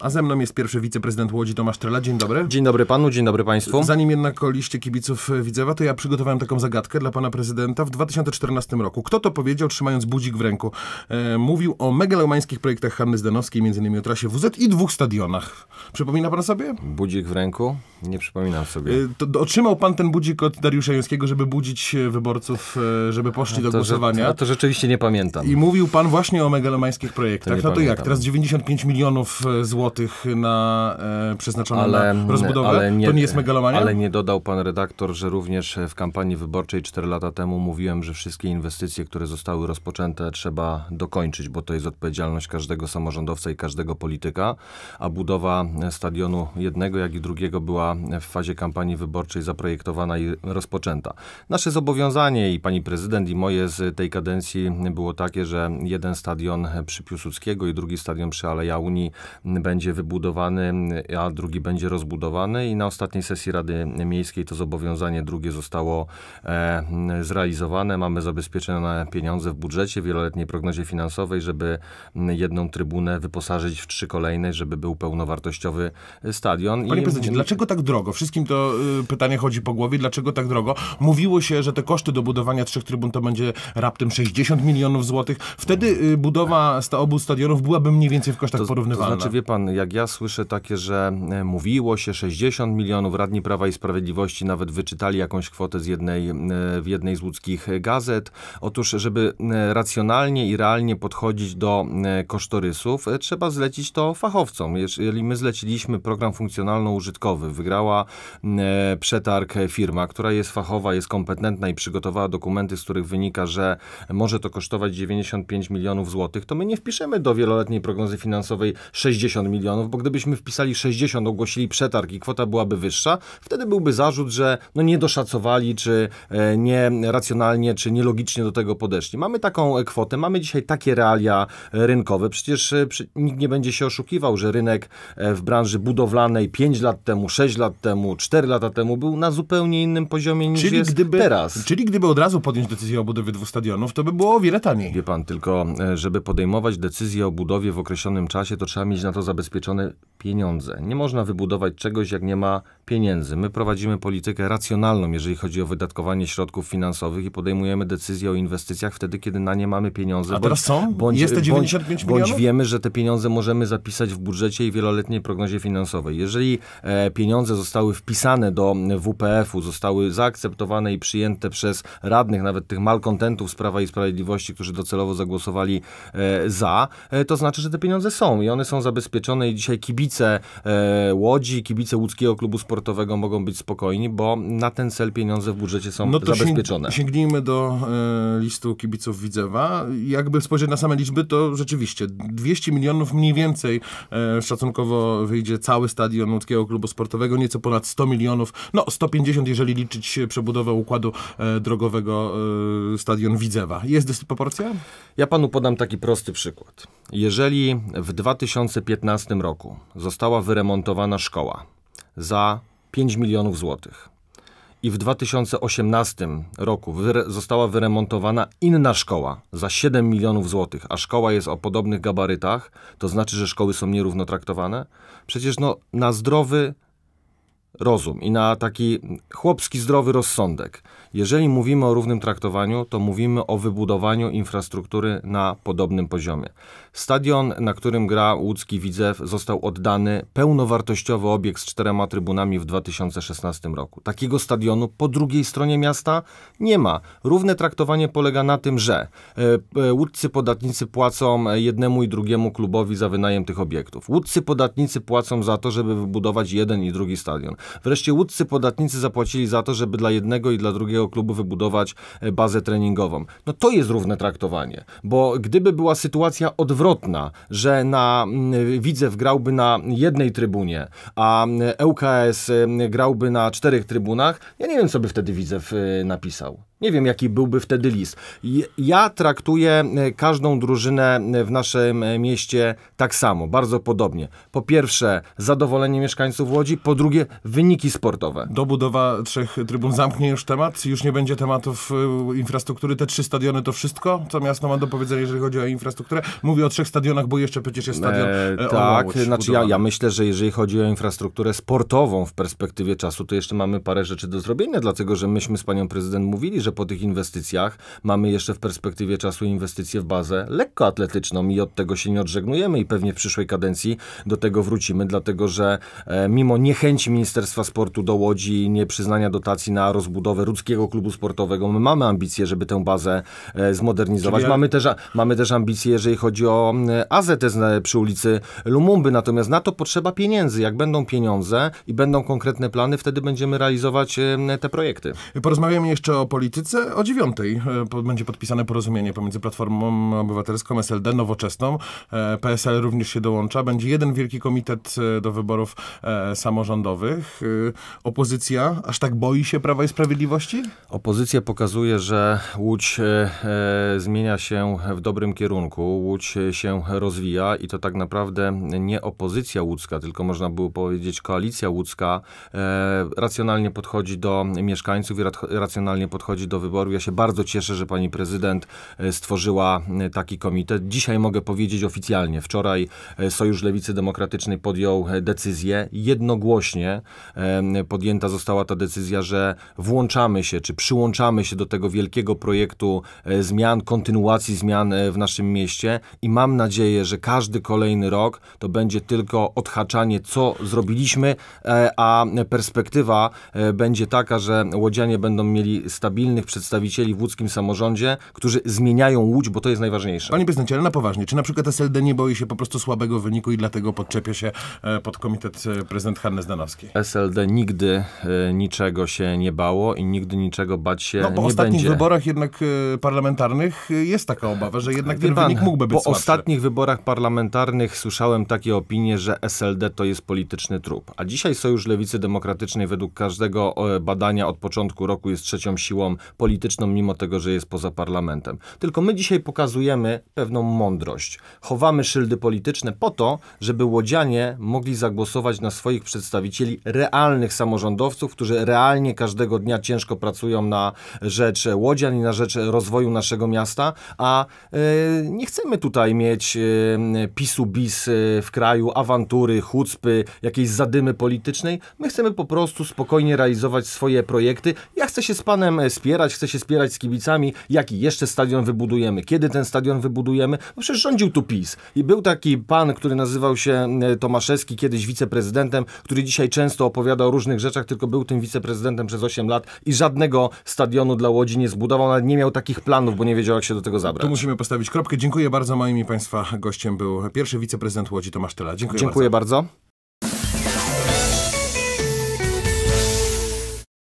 A ze mną jest pierwszy wiceprezydent Łodzi Tomasz Trela. Dzień dobry. Dzień dobry panu, dzień dobry państwu. Zanim jednak o liście kibiców e, Widzewa, to ja przygotowałem taką zagadkę dla pana prezydenta w 2014 roku. Kto to powiedział, trzymając budzik w ręku? E, mówił o megalomańskich projektach Hanny Zdenowskiej, m.in. o trasie WZ i dwóch stadionach. Przypomina pan sobie? Budzik w ręku? Nie przypominam sobie. E, to, otrzymał pan ten budzik od Dariusza Jońskiego, żeby budzić e, wyborców, e, żeby poszli do to, głosowania. Że, to, to, rzeczywiście nie pamiętam. I mówił pan właśnie o megalomańskich projektach. To no to pamiętam. jak? Teraz 95 milionów złotych złotych na, e, przeznaczone ale, na rozbudowę. Ale nie, to nie jest megalomania? Ale nie dodał pan redaktor, że również w kampanii wyborczej 4 lata temu mówiłem, że wszystkie inwestycje, które zostały rozpoczęte trzeba dokończyć, bo to jest odpowiedzialność każdego samorządowca i każdego polityka, a budowa e, stadionu jednego jak i drugiego była w fazie kampanii wyborczej zaprojektowana i rozpoczęta. Nasze zobowiązanie i pani prezydent i moje z tej kadencji było takie, że jeden stadion przy Piłsudskiego i drugi stadion przy Aleja Unii będzie będzie wybudowany, a drugi będzie rozbudowany i na ostatniej sesji Rady Miejskiej to zobowiązanie drugie zostało e, zrealizowane. Mamy zabezpieczone pieniądze w budżecie, w wieloletniej prognozie finansowej, żeby jedną trybunę wyposażyć w trzy kolejne, żeby był pełnowartościowy stadion. Panie I... prezydencie, dlaczego tak drogo? Wszystkim to y, pytanie chodzi po głowie, dlaczego tak drogo? Mówiło się, że te koszty do budowania trzech trybun to będzie raptem 60 milionów złotych. Wtedy y, budowa sta obu stadionów byłaby mniej więcej w kosztach to, porównywalna. To znaczy, wie pan, jak ja słyszę takie, że e, mówiło się 60 milionów, radni Prawa i Sprawiedliwości nawet wyczytali jakąś kwotę z jednej, e, w jednej z łódzkich e, gazet. Otóż, żeby racjonalnie i realnie podchodzić do kosztorysów, trzeba zlecić to fachowcom. Jeżeli my zleciliśmy program funkcjonalno-użytkowy, wygrała przetarg firma, która jest fachowa, jest kompetentna i przygotowała dokumenty, z których wynika, że może to kosztować 95 milionów złotych, to my nie wpiszemy do wieloletniej prognozy finansowej 60 milionów milionów, bo gdybyśmy wpisali 60, ogłosili przetarg i kwota byłaby wyższa, wtedy byłby zarzut, że no nie doszacowali, czy e, nie racjonalnie, czy nielogicznie do tego podeszli. Mamy taką e, kwotę, mamy dzisiaj takie realia e, rynkowe. Przecież nikt nie będzie się oszukiwał, że rynek w branży budowlanej 5 lat temu, 6 lat temu, 4 lata temu był na zupełnie innym poziomie niż czyli jest gdyby, teraz. Czyli gdyby od razu podjąć decyzję o budowie dwóch stadionów, to by było o wiele taniej. Wie pan, tylko żeby podejmować decyzję o budowie w określonym czasie, to trzeba mieć na to zabezpieczenie zabezpieczone pieniądze. Nie można wybudować czegoś, jak nie ma pieniędzy. My prowadzimy politykę racjonalną, jeżeli chodzi o wydatkowanie środków finansowych i podejmujemy decyzje o inwestycjach wtedy, kiedy na nie mamy pieniądze. A teraz są? Bądź, Jest te 95 bądź, milionów? Bądź wiemy, że te pieniądze możemy zapisać w budżecie i wieloletniej prognozie finansowej. Jeżeli e, pieniądze zostały wpisane do WPF-u, zostały zaakceptowane i przyjęte przez radnych, nawet tych malkontentów z Prawa i Sprawiedliwości, którzy docelowo zagłosowali e, za, e, to znaczy, że te pieniądze są i one są zabezpieczone strony dzisiaj kibice e, Łodzi, kibice Łódzkiego Klubu Sportowego mogą być spokojni, bo na ten cel pieniądze w budżecie są no to zabezpieczone. Sięgnijmy do e, listu kibiców Widzewa. Jakby spojrzeć na same liczby, to rzeczywiście 200 milionów mniej więcej e, szacunkowo wyjdzie cały stadion Łódzkiego Klubu Sportowego, nieco ponad 100 milionów, no 150, jeżeli liczyć przebudowę układu drogowego stadion Widzewa. Jest dysproporcja? Ja panu podam taki prosty przykład. Jeżeli w 2015 2015 roku została wyremontowana szkoła za 5 milionów złotych. I w 2018 roku wyre została wyremontowana inna szkoła za 7 milionów złotych, a szkoła jest o podobnych gabarytach, to znaczy, że szkoły są nierówno traktowane? Przecież no, na zdrowy rozum i na taki chłopski, zdrowy rozsądek. Jeżeli mówimy o równym traktowaniu, to mówimy o wybudowaniu infrastruktury na podobnym poziomie. Stadion, na którym gra łódzki Widzew, został oddany pełnowartościowy obiekt z czterema trybunami w 2016 roku. Takiego stadionu po drugiej stronie miasta nie ma. Równe traktowanie polega na tym, że e, e, łódcy podatnicy płacą jednemu i drugiemu klubowi za wynajem tych obiektów. Łódcy podatnicy płacą za to, żeby wybudować jeden i drugi stadion. Wreszcie łódcy podatnicy zapłacili za to, żeby dla jednego i dla drugiego klubu wybudować e, bazę treningową. No to jest równe traktowanie, bo gdyby była sytuacja odwrotna, że na Widzew grałby na jednej trybunie, a ŁKS grałby na czterech trybunach, ja nie wiem, co by wtedy Widzew e, napisał. Nie wiem, jaki byłby wtedy list. Ja traktuję e, każdą drużynę e, w naszym e, mieście tak samo, bardzo podobnie. Po pierwsze, zadowolenie mieszkańców Łodzi, po drugie, wyniki sportowe. Dobudowa trzech trybun zamknie już temat, już nie będzie tematów infrastruktury. Te trzy stadiony to wszystko, co miasto ma do powiedzenia, jeżeli chodzi o infrastrukturę. Mówię o trzech stadionach, bo jeszcze przecież jest stadion. E, tak, Łódź, znaczy ja, ja myślę, że jeżeli chodzi o infrastrukturę sportową w perspektywie czasu, to jeszcze mamy parę rzeczy do zrobienia, dlatego że myśmy z panią prezydent mówili, że że po tych inwestycjach mamy jeszcze w perspektywie czasu inwestycje w bazę lekkoatletyczną i od tego się nie odżegnujemy i pewnie w przyszłej kadencji do tego wrócimy, dlatego że e, mimo niechęci Ministerstwa Sportu do Łodzi i nieprzyznania dotacji na rozbudowę Rudzkiego Klubu Sportowego, my mamy ambicje, żeby tę bazę e, zmodernizować. Mamy, też, mamy też ambicje, jeżeli chodzi o AZS przy ulicy Lumumby, natomiast na to potrzeba pieniędzy. Jak będą pieniądze i będą konkretne plany, wtedy będziemy realizować e, te projekty. Porozmawiamy jeszcze o polityce o dziewiątej e, będzie podpisane porozumienie pomiędzy Platformą Obywatelską, SLD, Nowoczesną. E, PSL również się dołącza. Będzie jeden wielki komitet e, do wyborów samorządowych. Opozycja aż tak boi się Prawa i Sprawiedliwości? Opozycja pokazuje, że Łódź zmienia się w dobrym kierunku. Łódź się rozwija i to tak naprawdę nie opozycja łódzka, tylko można było powiedzieć koalicja łódzka racjonalnie podchodzi do mieszkańców i racjonalnie podchodzi do wyboru. Ja się bardzo cieszę, że pani prezydent e, stworzyła e, taki komitet. Dzisiaj mogę powiedzieć oficjalnie, wczoraj e, Sojusz Lewicy Demokratycznej podjął decyzję. Jednogłośnie podjęta została ta decyzja, że włączamy się, czy przyłączamy się do tego wielkiego projektu zmian, kontynuacji zmian w naszym mieście i mam nadzieję, że każdy kolejny rok to będzie tylko odhaczanie, co zrobiliśmy, a perspektywa będzie taka, że łodzianie będą mieli stabilny lokalnych przedstawicieli w łódzkim samorządzie, którzy zmieniają Łódź, bo to jest najważniejsze. Panie prezydencie, ale na poważnie, czy na przykład SLD nie boi się po prostu słabego wyniku i dlatego podczepia się e, pod komitet e, prezydent Hanny Danowski? SLD nigdy e, niczego się nie bało i nigdy niczego bać się nie no, po ostatnich będzie. wyborach jednak parlamentarnych jest taka obawa, że jednak Wie ten pan, wynik mógłby być po słabszy. Po ostatnich wyborach parlamentarnych słyszałem takie opinie, że SLD to jest polityczny trup. A dzisiaj Sojusz Lewicy Demokratycznej według każdego badania od początku roku jest trzecią siłą polityczną, mimo tego, że jest poza parlamentem. Tylko my dzisiaj pokazujemy pewną mądrość. Chowamy szyldy polityczne po to, żeby łodzianie mogli zagłosować na swoich przedstawicieli realnych samorządowców, którzy realnie każdego dnia ciężko pracują na rzecz łodzian i na rzecz rozwoju naszego miasta, a yy, nie chcemy tutaj mieć yy, pisu bis e, w kraju, awantury, chucpy, jakiejś zadymy politycznej. My chcemy po prostu spokojnie realizować swoje projekty. Ja chcę się z panem spierać, spierać, chce się spierać z kibicami, jaki jeszcze stadion wybudujemy, kiedy ten stadion wybudujemy. No przecież rządził tu PiS. I był taki pan, który nazywał się e, Tomaszewski, kiedyś wiceprezydentem, który dzisiaj często opowiadał o różnych rzeczach, tylko był tym wiceprezydentem przez 8 lat i żadnego stadionu dla Łodzi nie zbudował, nawet nie miał takich planów, bo nie wiedział, jak się do tego zabrać. Tu musimy postawić kropkę. Dziękuję bardzo. Moim Państwa gościem był pierwszy wiceprezydent Łodzi Tomasz Tela. Dziękuję, Dziękuję bardzo. bardzo.